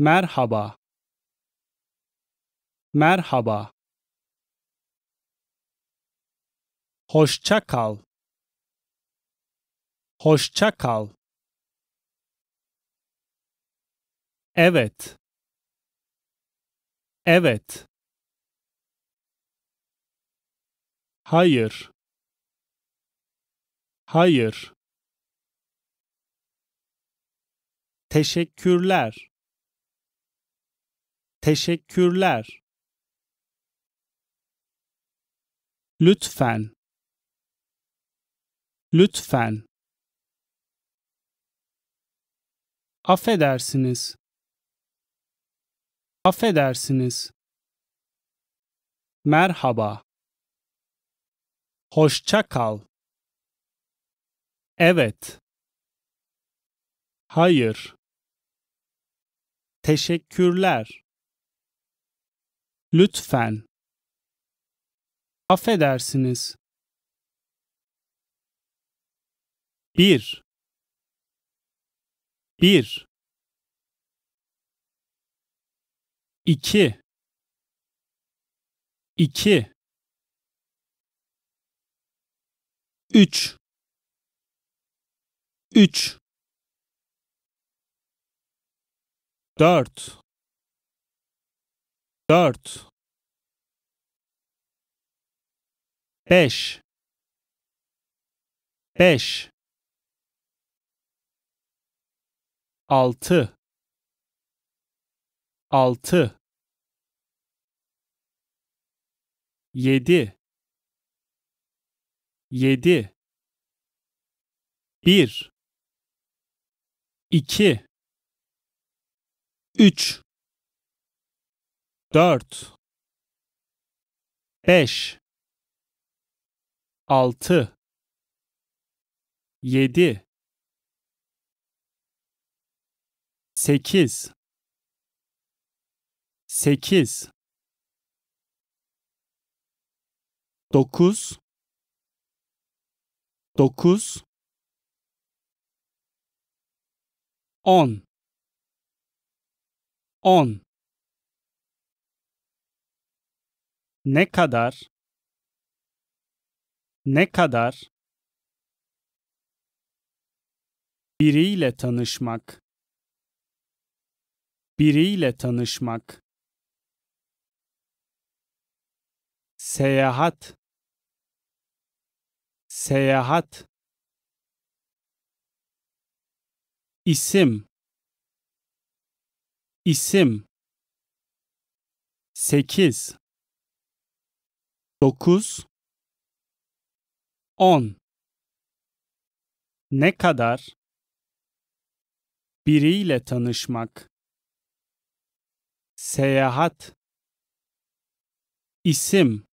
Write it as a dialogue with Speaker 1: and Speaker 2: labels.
Speaker 1: Merhaba. Merhaba. Hoşça kal. Hoşça kal. Evet. Evet. Hayır. Hayır. Teşekkürler. Teşekkürler. Lütfen. Lütfen. Affedersiniz. Affedersiniz. Merhaba. Hoşça kal. Evet. Hayır. Teşekkürler. Lütfen. Affedersiniz. 1 1 2 2 3 3 4 4 5 5 6 6 7 7 1 2 3 4 5 6 7 8 8 9 9 10 10 ne kadar ne kadar biriyle tanışmak biriyle tanışmak seyahat seyahat isim isim 8 9 10 Ne kadar biriyle tanışmak seyahat isim